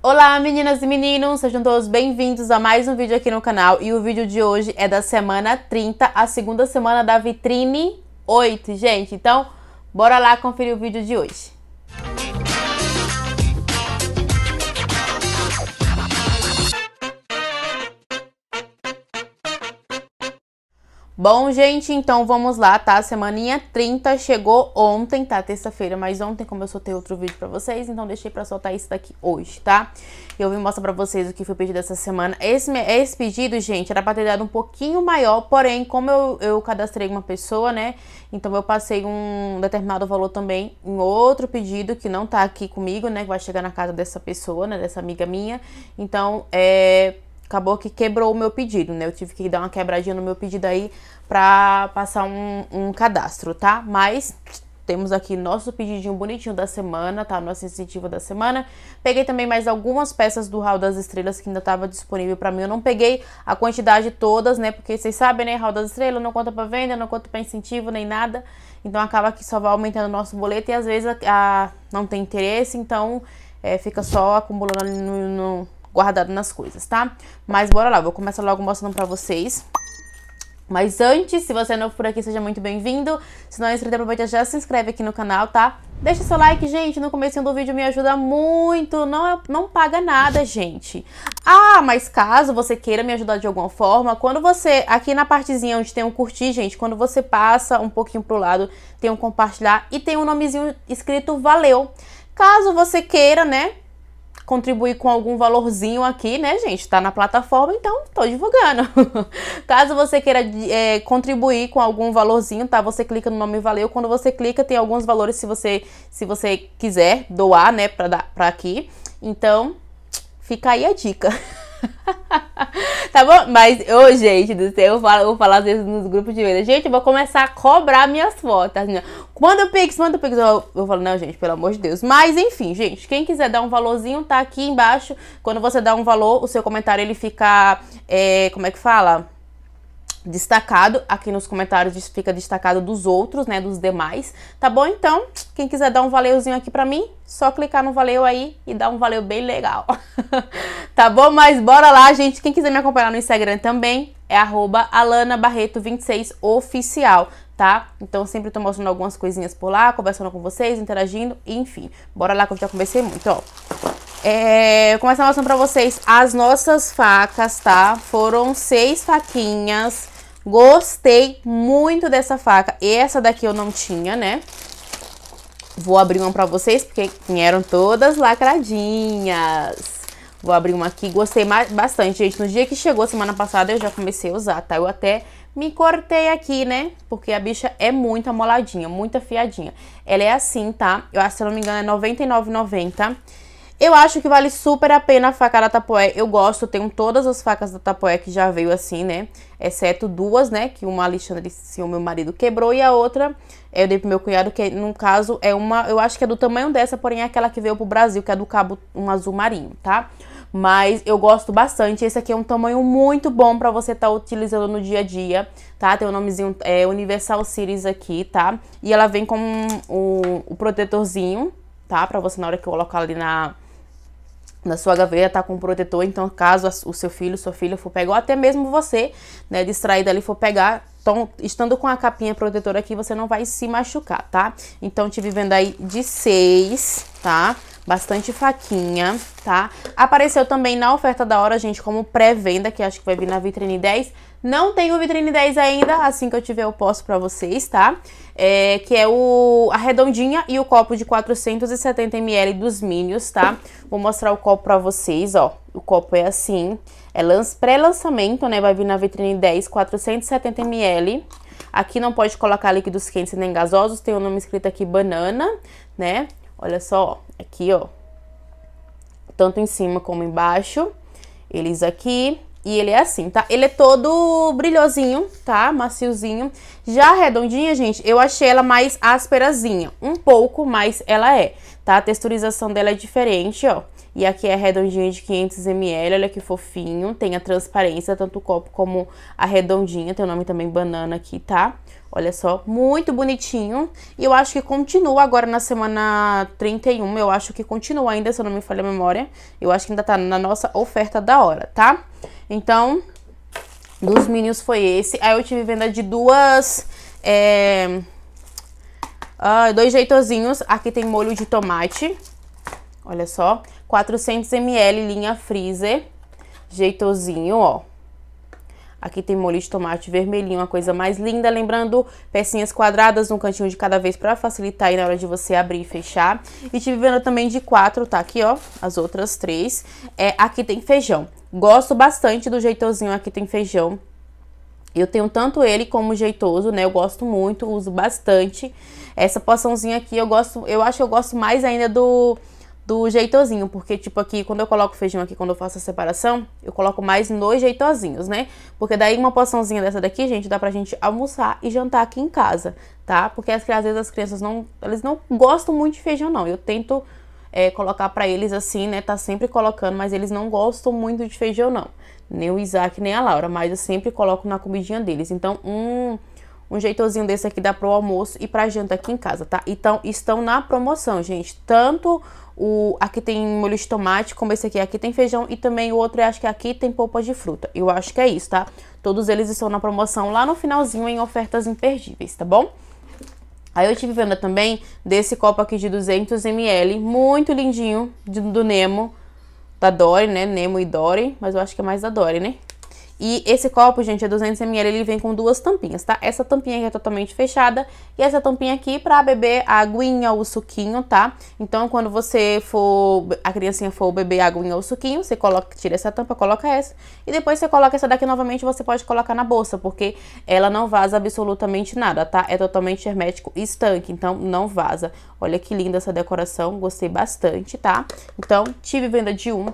Olá meninas e meninos, sejam todos bem-vindos a mais um vídeo aqui no canal e o vídeo de hoje é da semana 30, a segunda semana da vitrine 8, gente, então bora lá conferir o vídeo de hoje. Bom, gente, então vamos lá, tá? Semaninha 30 chegou ontem, tá? Terça-feira, mas ontem como eu soltei outro vídeo pra vocês, então deixei pra soltar isso daqui hoje, tá? Eu vim mostrar pra vocês o que foi pedido essa semana. Esse, esse pedido, gente, era pra ter dado um pouquinho maior, porém, como eu, eu cadastrei uma pessoa, né? Então eu passei um determinado valor também em outro pedido que não tá aqui comigo, né? Que vai chegar na casa dessa pessoa, né? Dessa amiga minha. Então, é acabou que quebrou o meu pedido, né? Eu tive que dar uma quebradinha no meu pedido aí pra passar um, um cadastro, tá? Mas temos aqui nosso pedidinho bonitinho da semana, tá? Nosso incentivo da semana. Peguei também mais algumas peças do Hall das Estrelas que ainda tava disponível para mim. Eu não peguei a quantidade todas, né? Porque vocês sabem, né? Hall das Estrelas não conta para venda, não conta para incentivo nem nada. Então acaba que só vai aumentando o nosso boleto e às vezes a, a não tem interesse, então é, fica só acumulando ali no, no guardado nas coisas, tá? Mas bora lá, vou começar logo mostrando pra vocês. Mas antes, se você é novo por aqui, seja muito bem-vindo. Se não é inscrito, aproveita já se inscreve aqui no canal, tá? Deixa seu like, gente, no começo do vídeo me ajuda muito, não, é, não paga nada, gente. Ah, mas caso você queira me ajudar de alguma forma, quando você, aqui na partezinha onde tem um curtir, gente, quando você passa um pouquinho pro lado, tem um compartilhar e tem um nomezinho escrito valeu. Caso você queira, né, contribuir com algum valorzinho aqui, né, gente? Tá na plataforma, então tô divulgando. Caso você queira é, contribuir com algum valorzinho, tá? Você clica no nome valeu. Quando você clica, tem alguns valores se você, se você quiser doar, né, pra, dar, pra aqui. Então, fica aí a dica. tá bom? Mas, ô, gente do céu, eu falo, eu falo às vezes nos grupos de venda. Gente, eu vou começar a cobrar minhas fotos. quando assim, manda o Pix, manda o Pix. Eu, eu falo, não, gente, pelo amor de Deus. Mas, enfim, gente, quem quiser dar um valorzinho, tá aqui embaixo. Quando você dá um valor, o seu comentário, ele fica, é, como é que fala? destacado. Aqui nos comentários fica destacado dos outros, né? Dos demais. Tá bom? Então, quem quiser dar um valeuzinho aqui pra mim, só clicar no valeu aí e dar um valeu bem legal. tá bom? Mas bora lá, gente. Quem quiser me acompanhar no Instagram também é alanabarreto26oficial, tá? Então sempre tô mostrando algumas coisinhas por lá, conversando com vocês, interagindo, enfim. Bora lá que eu já comecei muito, ó. É, a mostrar pra vocês as nossas facas, tá? Foram seis faquinhas Gostei muito dessa faca. Essa daqui eu não tinha, né? Vou abrir uma pra vocês, porque vieram todas lacradinhas. Vou abrir uma aqui. Gostei bastante, gente. No dia que chegou, semana passada, eu já comecei a usar, tá? Eu até me cortei aqui, né? Porque a bicha é muito amoladinha, muito afiadinha. Ela é assim, tá? Eu acho, se eu não me engano, é R$99,90. Eu acho que vale super a pena a faca da Tapoé. Eu gosto, tenho todas as facas da Tapoé que já veio assim, né? Exceto duas, né? Que uma Alexandre, sim, o meu marido quebrou e a outra eu dei pro meu cunhado, que no caso é uma, eu acho que é do tamanho dessa, porém é aquela que veio pro Brasil, que é do cabo um azul marinho, tá? Mas eu gosto bastante. Esse aqui é um tamanho muito bom para você estar tá utilizando no dia a dia, tá? Tem o um nomezinho é, Universal Series aqui, tá? E ela vem com o, protetorzinho, tá? Pra você na hora que colocar ali na na sua gaveta, tá com um protetor, então caso o seu filho, sua filha for pegar, ou até mesmo você, né, distraída ali for pegar, estando com a capinha protetora aqui, você não vai se machucar, tá? Então, tive venda aí de seis, tá? Bastante faquinha, tá? Apareceu também na oferta da hora, gente, como pré-venda, que acho que vai vir na vitrine 10, não tenho vitrine 10 ainda, assim que eu tiver eu posto pra vocês, tá? É, que é o, a redondinha e o copo de 470ml dos Minions, tá? Vou mostrar o copo pra vocês, ó. O copo é assim, é pré-lançamento, né? Vai vir na vitrine 10, 470ml. Aqui não pode colocar líquidos quentes nem gasosos, tem o nome escrito aqui, banana, né? Olha só, ó, aqui, ó. Tanto em cima como embaixo. Eles aqui, e ele é assim, tá? Ele é todo brilhosinho, tá? Maciozinho. Já a redondinha, gente, eu achei ela mais ásperazinha. Um pouco, mas ela é, tá? A texturização dela é diferente, ó. E aqui é redondinha de 500ml, olha que fofinho. Tem a transparência, tanto o copo como a redondinha. Tem o nome também banana aqui, tá? Olha só, muito bonitinho. E eu acho que continua agora na semana 31. Eu acho que continua ainda, se eu não me falha a memória. Eu acho que ainda tá na nossa oferta da hora, tá? Então, dos Minions foi esse. Aí eu tive venda de duas... É... Ah, dois jeitozinhos. Aqui tem molho de tomate. Olha só. 400ml, linha freezer. Jeitozinho, ó. Aqui tem molho de tomate vermelhinho, uma coisa mais linda. Lembrando, pecinhas quadradas no cantinho de cada vez pra facilitar aí na hora de você abrir e fechar. E tive vendo também de quatro, tá aqui, ó, as outras três. É, aqui tem feijão. Gosto bastante do jeitozinho aqui tem feijão. Eu tenho tanto ele como o jeitoso, né? Eu gosto muito, uso bastante. Essa poçãozinha aqui eu gosto, eu acho que eu gosto mais ainda do do jeitozinho, porque tipo aqui, quando eu coloco feijão aqui, quando eu faço a separação, eu coloco mais nos jeitozinhos, né? Porque daí uma porçãozinha dessa daqui, gente, dá pra gente almoçar e jantar aqui em casa, tá? Porque às, vezes as crianças não, elas não gostam muito de feijão não, eu tento é, colocar para eles assim, né? Tá sempre colocando, mas eles não gostam muito de feijão não, nem o Isaac, nem a Laura, mas eu sempre coloco na comidinha deles, então, Um jeitozinho desse aqui dá pro almoço e pra janta aqui em casa, tá? Então, estão na promoção, gente. Tanto o, aqui tem molho de tomate, como esse aqui, aqui tem feijão e também o outro, acho que aqui tem polpa de fruta. Eu acho que é isso, tá? Todos eles estão na promoção lá no finalzinho em ofertas imperdíveis, tá bom? Aí eu tive venda também desse copo aqui de 200ml, muito lindinho, do Nemo, da Dory, né? Nemo e Dory, mas eu acho que é mais da Dory, né? E esse copo, gente, é 200ml, ele vem com duas tampinhas, tá? Essa tampinha aqui é totalmente fechada e essa tampinha aqui pra beber a aguinha ou o suquinho, tá? Então, quando você for, a criancinha for beber a aguinha ou o suquinho, você coloca, tira essa tampa, coloca essa e depois você coloca essa daqui novamente, você pode colocar na bolsa, porque ela não vaza absolutamente nada, tá? É totalmente hermético e estanque, então não vaza. Olha que linda essa decoração, gostei bastante, tá? Então, tive venda de um,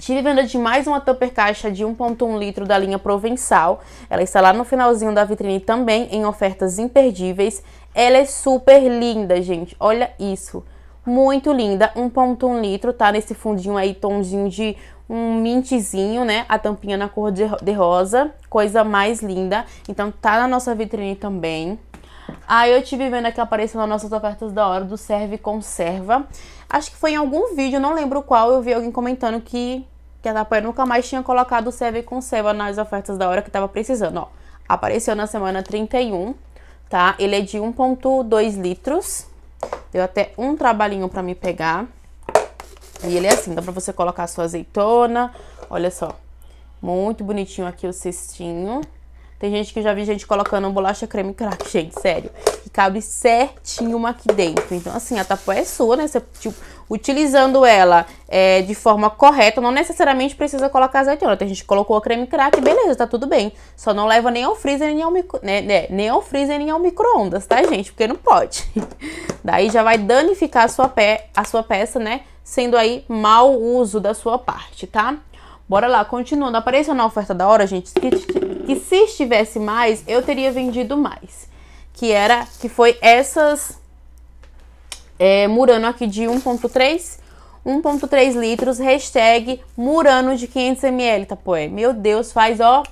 Tive venda de mais uma Tupper Caixa de 1.1 litro da linha Provençal. Ela está lá no finalzinho da vitrine também, em ofertas imperdíveis. Ela é super linda, gente. Olha isso. Muito linda. 1.1 litro, tá? Nesse fundinho aí, tonzinho de um mintzinho, né? A tampinha na cor de rosa. Coisa mais linda. Então tá na nossa vitrine também. Aí eu tive vendo aqui apareceu nas nossas ofertas da hora do Serve Conserva. Acho que foi em algum vídeo, não lembro qual, eu vi alguém comentando que, que a Tupperware nunca mais tinha colocado serve com seva nas ofertas da hora que tava precisando, ó. Apareceu na semana 31, tá? Ele é de 1.2 litros. Deu até um trabalhinho pra me pegar. E ele é assim, dá pra você colocar a sua azeitona. Olha só. Muito bonitinho aqui o cestinho. Tem gente que já vi gente colocando bolacha creme crack, gente, sério cabe certinho uma aqui dentro. Então, assim, a tapa é sua, né? Você, tipo, utilizando ela é, de forma correta, não necessariamente precisa colocar azeitona. a gente colocou a creme crack, beleza, tá tudo bem. Só não leva nem ao freezer, nem ao, micro, né, né nem ao freezer, nem ao micro-ondas, tá, gente? Porque não pode. Daí já vai danificar a sua, pé, a sua peça, né? Sendo aí mau uso da sua parte, tá? Bora lá, continuando. Apareceu na oferta da hora, gente, que, que se estivesse mais, eu teria vendido mais que era que foi essas é, Murano aqui de 1.3 1.3 litros, hashtag Murano de 500ml, Tapoé. Tá, meu Deus, faz, ó,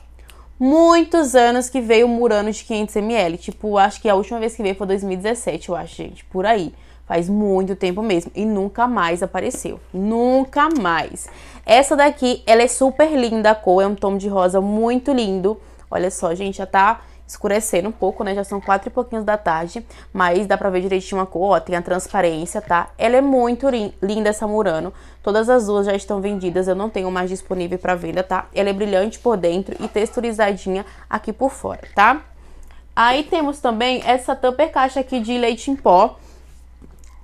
muitos anos que veio Murano de 500ml. Tipo, acho que a última vez que veio foi 2017, eu acho, gente, por aí. Faz muito tempo mesmo e nunca mais apareceu. Nunca mais. Essa daqui, ela é super linda a cor, é um tom de rosa muito lindo. Olha só, gente, já tá escurecendo um pouco, né? Já são quatro e pouquinhos da tarde, mas dá pra ver direitinho a cor, ó, tem a transparência, tá? Ela é muito linda essa Murano, todas as duas já estão vendidas, eu não tenho mais disponível pra venda, tá? Ela é brilhante por dentro e texturizadinha aqui por fora, tá? Aí temos também essa tupper caixa aqui de leite em pó,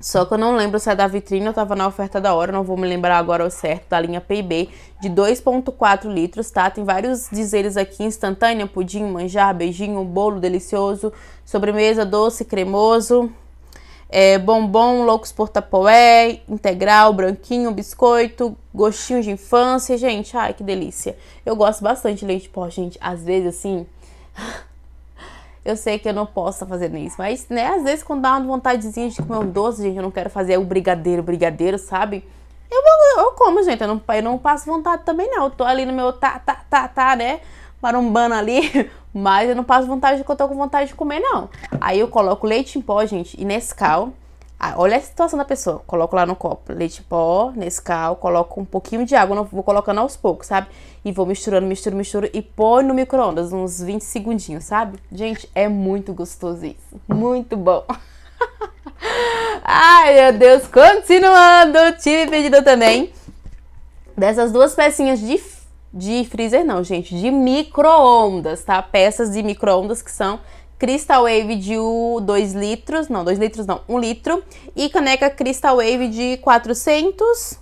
só que eu não lembro se é da vitrine ou tava na oferta da hora, não vou me lembrar agora o certo, da linha PB, de 2,4 litros, tá? Tem vários dizeres aqui: instantânea, pudim, manjar, beijinho, bolo delicioso, sobremesa, doce, cremoso, é, bombom, loucos por tapoé, integral, branquinho, biscoito, gostinho de infância. Gente, ai que delícia. Eu gosto bastante de leite pó, gente. Às vezes, assim. Eu sei que eu não posso estar fazendo isso, mas, né, às vezes quando dá uma vontadezinha de comer um doce, gente, eu não quero fazer o brigadeiro, brigadeiro, sabe? Eu, eu como, gente, eu não, eu não passo vontade também não. Eu tô ali no meu tá, tá, tá, tá, né? Marumbando ali, mas eu não passo vontade que eu tô com vontade de comer, não. Aí eu coloco leite em pó, gente, e Nescau. Ah, olha a situação da pessoa. Coloco lá no copo leite pó, Nescau, coloco um pouquinho de água, vou colocando aos poucos, sabe? E vou misturando, misturo, misturo e põe no micro-ondas uns 20 segundinhos, sabe? Gente, é muito gostoso isso. Muito bom. Ai, meu Deus, continuando, tive pedido também dessas duas pecinhas de de freezer não, gente, de micro-ondas, tá? Peças de micro-ondas que são Crystal Wave de 2 litros, não, 2 litros não, 1 um litro. E caneca Crystal Wave de 400,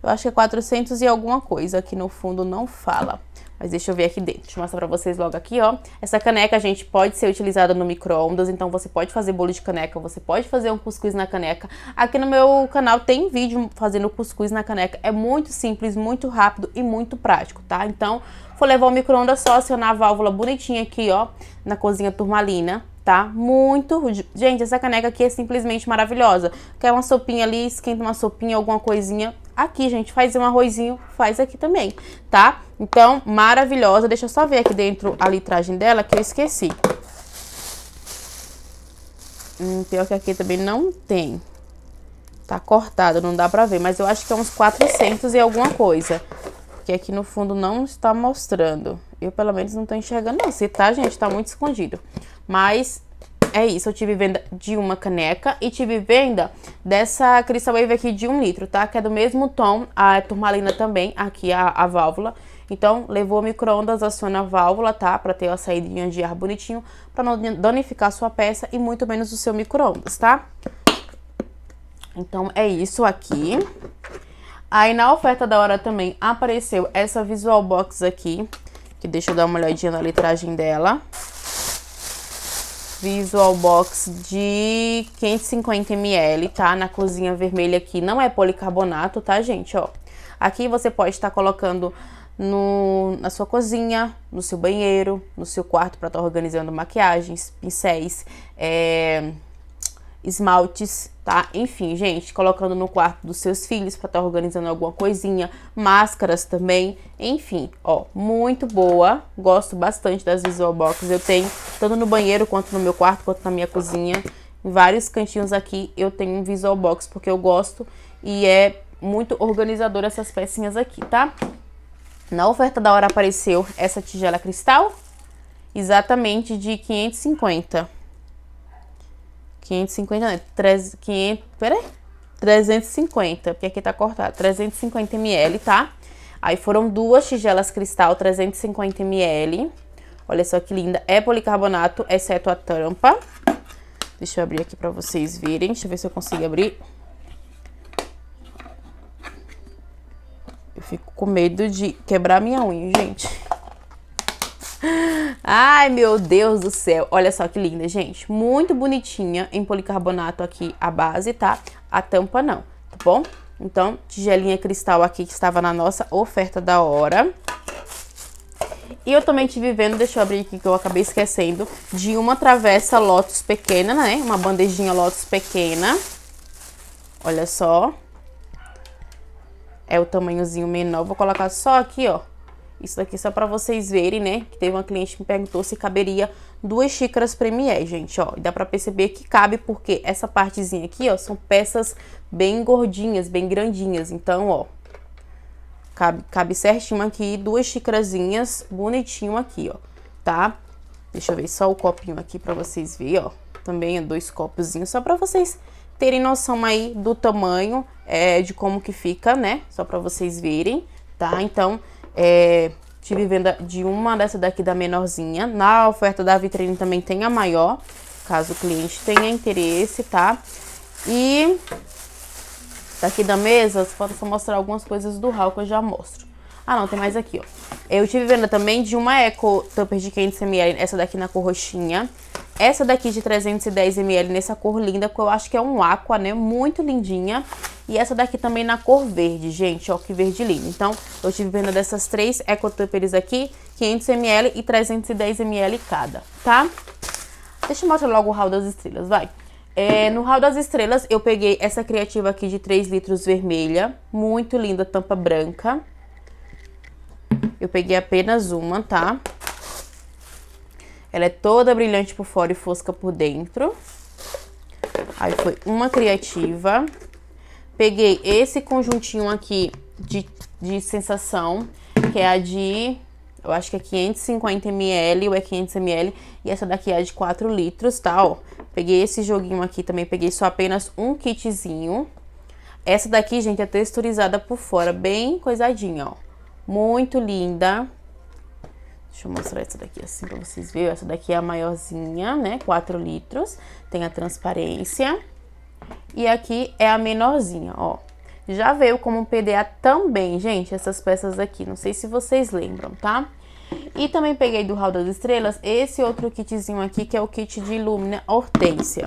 eu acho que é 400 e alguma coisa, aqui no fundo não fala. Mas deixa eu ver aqui dentro. Deixa eu mostrar pra vocês logo aqui, ó. Essa caneca, gente, pode ser utilizada no micro-ondas. Então você pode fazer bolo de caneca, você pode fazer um cuscuz na caneca. Aqui no meu canal tem vídeo fazendo cuscuz na caneca. É muito simples, muito rápido e muito prático, tá? Então, vou levar o micro-ondas só acionar a válvula bonitinha aqui, ó, na cozinha turmalina tá? Muito. Gente, essa caneca aqui é simplesmente maravilhosa. Quer uma sopinha ali, esquenta uma sopinha, alguma coisinha. Aqui, gente, faz um arrozinho, faz aqui também, tá? Então, maravilhosa. Deixa eu só ver aqui dentro a litragem dela, que eu esqueci. Hum, pior que aqui também não tem. Tá cortado, não dá pra ver, mas eu acho que é uns 400 e alguma coisa. Porque aqui no fundo não está mostrando. Eu, pelo menos, não estou enxergando não. Se tá, gente, está muito escondido. Mas é isso, eu tive venda de uma caneca e tive venda dessa Crystal Wave aqui de um litro, tá? Que é do mesmo tom, a turmalina também, aqui a, a válvula. Então, levou o micro-ondas, aciona a válvula, tá? Pra ter a saída de ar bonitinho, pra não danificar a sua peça e muito menos o seu micro-ondas, tá? Então, é isso aqui. Aí na oferta da hora também apareceu essa visual box aqui, que deixa eu dar uma olhadinha na litragem dela. Visual Box de 550ml, tá? Na cozinha vermelha aqui. Não é policarbonato, tá, gente? Ó, aqui você pode estar colocando no, na sua cozinha, no seu banheiro, no seu quarto para estar tá organizando maquiagens, pincéis, é, esmaltes, tá? Enfim, gente, colocando no quarto dos seus filhos para estar tá organizando alguma coisinha, máscaras também, enfim, ó, muito boa. Gosto bastante das visual boxes. Eu tenho tanto no banheiro quanto no meu quarto, quanto na minha cozinha, em vários cantinhos aqui eu tenho um visual box porque eu gosto e é muito organizador essas pecinhas aqui, tá? Na oferta da hora apareceu essa tigela cristal, exatamente de 550. 550, não, 3, é 500, peraí, 350, porque aqui tá cortado, 350 ml, tá? Aí foram duas tigelas cristal, 350 ml. Olha só que linda. É policarbonato, exceto a tampa. Deixa eu abrir aqui pra vocês verem. Deixa eu ver se eu consigo abrir. Eu fico com medo de quebrar minha unha, gente. Ai, meu Deus do céu. Olha só que linda, gente. Muito bonitinha em policarbonato aqui a base, tá? A tampa não, tá bom? Então, tigelinha cristal aqui que estava na nossa oferta da hora. E eu também tive vendo, deixa eu abrir aqui que eu acabei esquecendo, de uma travessa Lotus pequena, né? Uma bandejinha Lotus pequena. Olha só. É o tamanhozinho menor. Vou colocar só aqui, ó isso daqui é só para vocês verem, né? Que teve uma cliente que me perguntou se caberia duas xícaras Premier, gente, ó. E dá para perceber que cabe porque essa partezinha aqui, ó, são peças bem gordinhas, bem grandinhas. Então, ó, cabe, cabe certinho aqui, duas xícarazinhas, bonitinho aqui, ó, tá? Deixa eu ver só o copinho aqui para vocês verem, ó. Também é dois copozinhos, só para vocês terem noção aí do tamanho, é, de como que fica, né? Só para vocês verem, tá? Então, é, tive venda de uma dessa daqui da menorzinha. Na oferta da vitrine também tem a maior, caso o cliente tenha interesse, tá? E daqui da mesa, falta só mostrar algumas coisas do hall que eu já mostro. Ah, não, tem mais aqui, ó. Eu tive venda também de uma Eco Tupper de 500ml, essa daqui na cor roxinha. Essa daqui de 310ml nessa cor linda, porque eu acho que é um aqua, né? Muito lindinha. E essa daqui também na cor verde, gente, ó, que verde lindo. Então, eu tive venda dessas três Eco Tuppers aqui, 500ml e 310ml cada, tá? Deixa eu mostrar logo o haul das estrelas, vai. É, no Hall das Estrelas, eu peguei essa criativa aqui de 3 litros vermelha, muito linda, tampa branca. Eu peguei apenas uma, tá? Ela é toda brilhante por fora e fosca por dentro. Aí foi uma criativa. Peguei esse conjuntinho aqui de, de sensação, que é a de... Eu acho que é 550ml ou é 500ml. E essa daqui é a de 4 litros, tá? Ó, peguei esse joguinho aqui também. Peguei só apenas um kitzinho. Essa daqui, gente, é texturizada por fora, bem coisadinha, ó. Muito linda. Deixa eu mostrar essa daqui assim pra vocês verem. Essa daqui é a maiorzinha, né? 4 litros. Tem a transparência. E aqui é a menorzinha, ó. Já veio como PDA também, gente, essas peças aqui. Não sei se vocês lembram, tá? E também peguei do Hall das Estrelas esse outro kitzinho aqui, que é o kit de Ilumina Hortência.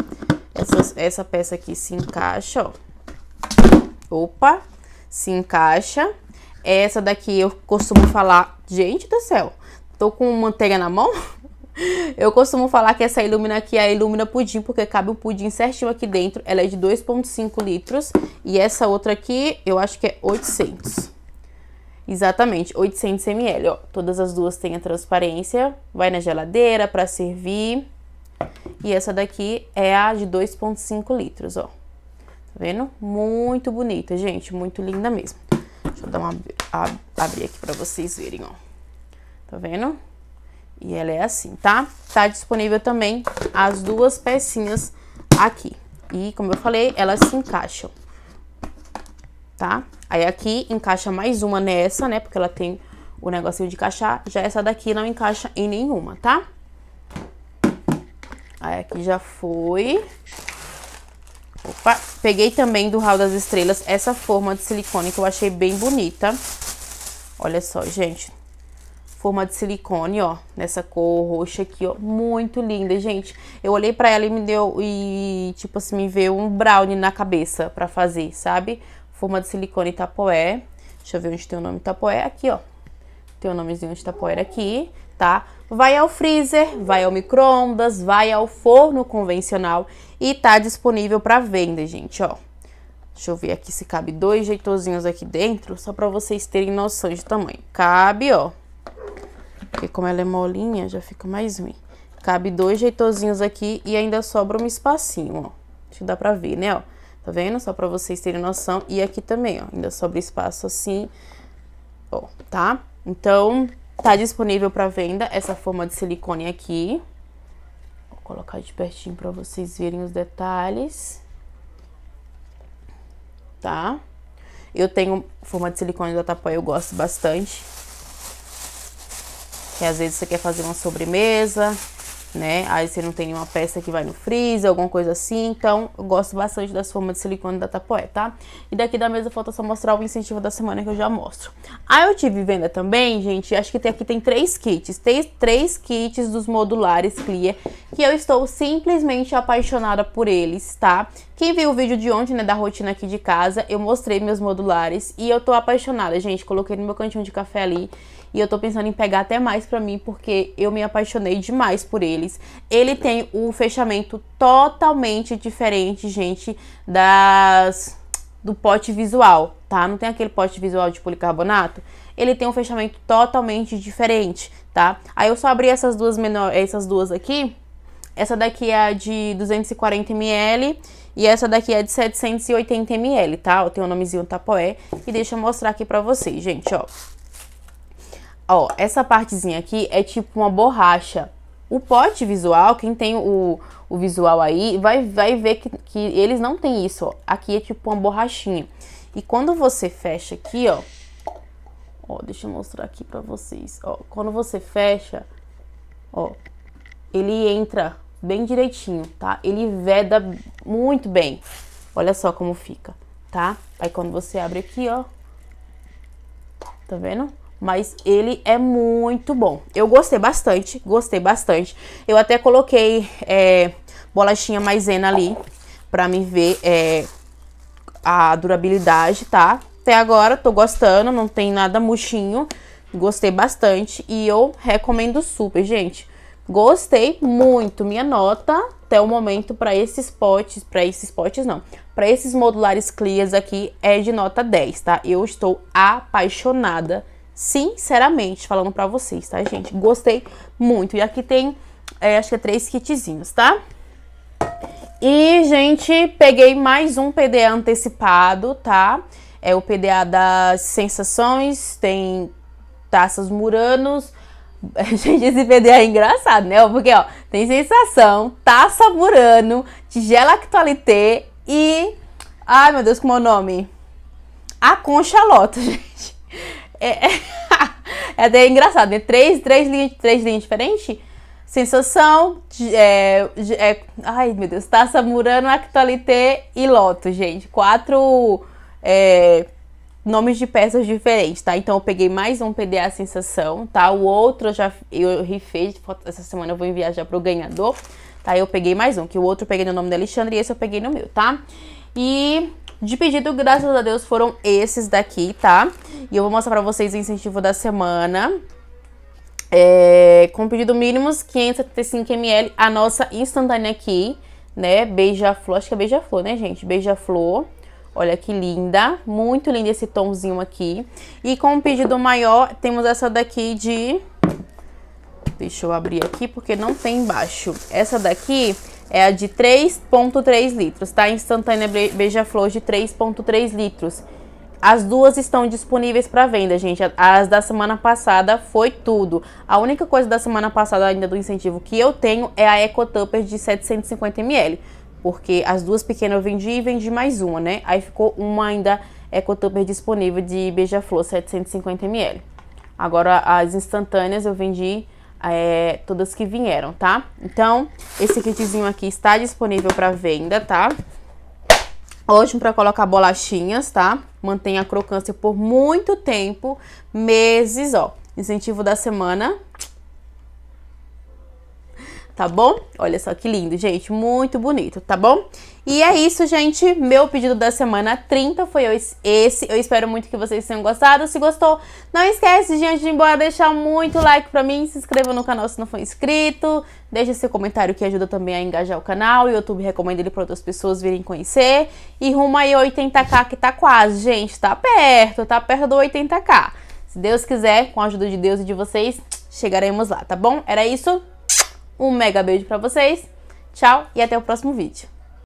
Essa, essa peça aqui se encaixa, ó. Opa! Se encaixa é essa daqui eu costumo falar, gente do céu, tô com manteiga na mão? Eu costumo falar que essa ilumina aqui é a ilumina pudim, porque cabe o pudim certinho aqui dentro. Ela é de 2,5 litros. E essa outra aqui, eu acho que é 800. Exatamente, 800 ml, ó. Todas as duas têm a transparência. Vai na geladeira para servir. E essa daqui é a de 2,5 litros, ó. Tá vendo? Muito bonita, gente. Muito linda mesmo. Deixa eu dar uma ab abrir aqui para vocês verem, ó. Tá vendo? E ela é assim, tá? Tá disponível também as duas pecinhas aqui. E, como eu falei, elas se encaixam, tá? Aí aqui encaixa mais uma nessa, né? Porque ela tem o negocinho de encaixar. Já essa daqui não encaixa em nenhuma, tá? Aí aqui já foi. Opa, peguei também do Hall das Estrelas essa forma de silicone que eu achei bem bonita. Olha só, gente. Forma de silicone, ó, nessa cor roxa aqui, ó, muito linda, gente. Eu olhei pra ela e me deu, e tipo assim, me veio um brownie na cabeça pra fazer, sabe? Forma de silicone tapoé. Deixa eu ver onde tem o nome tapoé, aqui, ó. Tem o nomezinho de tapoé aqui, tá? vai ao freezer, vai ao micro-ondas, vai ao forno convencional e tá disponível para venda, gente, ó. Deixa eu ver aqui se cabe dois jeitozinhos aqui dentro, só para vocês terem noção de tamanho. Cabe, ó. Porque como ela é molinha, já fica mais ruim. Cabe dois jeitozinhos aqui e ainda sobra um espacinho, ó. Acho que dá pra ver, né, ó. Tá vendo? Só pra vocês terem noção. E aqui também, ó. Ainda sobra espaço assim, ó, tá? Então, Tá disponível para venda essa forma de silicone aqui. Vou colocar de pertinho para vocês verem os detalhes. Tá? Eu tenho forma de silicone da Tapoia, eu gosto bastante. Que às vezes você quer fazer uma sobremesa, né? Aí você não tem nenhuma peça que vai no freezer, alguma coisa assim. Então, eu gosto bastante das formas de silicone da Tapoé, tá? E daqui da mesa falta só mostrar o incentivo da semana que eu já mostro. Aí eu tive venda também, gente, acho que tem, aqui tem três kits. Tem três kits dos modulares Clear, que eu estou simplesmente apaixonada por eles, tá? Quem viu o vídeo de ontem, né, da rotina aqui de casa, eu mostrei meus modulares e eu tô apaixonada, gente. Coloquei no meu cantinho de café ali e eu tô pensando em pegar até mais pra mim, porque eu me apaixonei demais por eles. Ele tem o fechamento totalmente diferente, gente, das do pote visual, tá? Não tem aquele pote visual de policarbonato. Ele tem um fechamento totalmente diferente, tá? Aí eu só abri essas duas menor, essas duas aqui. Essa daqui é a de 240 ml e essa daqui é de 780 ml, tá? Tem o um nomezinho Tapoé e deixa eu mostrar aqui pra vocês, gente, ó. Ó, essa partezinha aqui é tipo uma borracha. O pote visual, quem tem o, o visual aí, vai, vai ver que, que eles não tem isso, ó. Aqui é tipo uma borrachinha. E quando você fecha aqui, ó... Ó, deixa eu mostrar aqui pra vocês. Ó, quando você fecha, ó, ele entra bem direitinho, tá? Ele veda muito bem. Olha só como fica, tá? Aí quando você abre aqui, ó, tá vendo? Mas ele é muito bom. Eu gostei bastante, gostei bastante. Eu até coloquei é, bolachinha maisena ali pra me ver é, a durabilidade, tá? Até agora tô gostando, não tem nada murchinho. Gostei bastante e eu recomendo super, gente. Gostei muito. Minha nota até o momento para esses potes, para esses potes não, para esses modulares clias aqui é de nota 10, tá? Eu estou apaixonada sinceramente falando pra vocês, tá, gente? Gostei muito. E aqui tem, é, acho que é três kitzinhos, tá? E, gente, peguei mais um PDA antecipado, tá? É o PDA das sensações, tem taças muranos. Gente, esse PDA é engraçado, né? Porque, ó, tem sensação, taça murano, tigela actualité e... Ai, meu Deus, como é o nome? A concha lota, gente. É, é, é até engraçado, né? Três, três, linhas, três linhas diferentes. Sensação, é, é, ai meu Deus, Taça Murano, Actualité e Loto, gente. Quatro é, nomes de peças diferentes, tá? Então eu peguei mais um PDA Sensação, tá? O outro eu já eu refiz, essa semana eu vou enviar já pro ganhador, tá? Eu peguei mais um, que o outro eu peguei no nome da Alexandre e esse eu peguei no meu, tá? E de pedido, graças a Deus, foram esses daqui, tá? E eu vou mostrar pra vocês o incentivo da semana. É, com pedido mínimos, 575ml, a nossa instantânea aqui, né? Beija-flor, acho que é beija-flor, né, gente? Beija-flor. Olha que linda, muito linda esse tomzinho aqui. E com um pedido maior, temos essa daqui de... Deixa eu abrir aqui porque não tem embaixo. Essa daqui é a de 3,3 litros, tá? Instantânea beija-flor de 3,3 litros. As duas estão disponíveis para venda, gente. As da semana passada foi tudo. A única coisa da semana passada ainda do incentivo que eu tenho é a Eco Tupper de 750ml. Porque as duas pequenas eu vendi e vendi mais uma, né? Aí ficou uma ainda Eco Tupper disponível de beija-flor 750ml. Agora as instantâneas eu vendi é, todas que vieram, tá? Então, esse kitzinho aqui está disponível para venda, tá? Ótimo para colocar bolachinhas, tá? Mantém a crocância por muito tempo, meses, ó. Incentivo da semana, tá bom? Olha só que lindo, gente, muito bonito, tá bom? E é isso, gente, meu pedido da semana 30 foi esse, eu espero muito que vocês tenham gostado, se gostou, não esquece, gente, de ir embora, deixar muito like pra mim, se inscreva no canal se não for inscrito, deixa seu comentário que ajuda também a engajar o canal, o YouTube recomenda ele pra outras pessoas virem conhecer, e rumo aí 80k que tá quase, gente, tá perto, tá perto do 80k. Se Deus quiser, com a ajuda de Deus e de vocês, chegaremos lá, tá bom? Era isso? Um mega beijo para vocês. Tchau e até o próximo vídeo.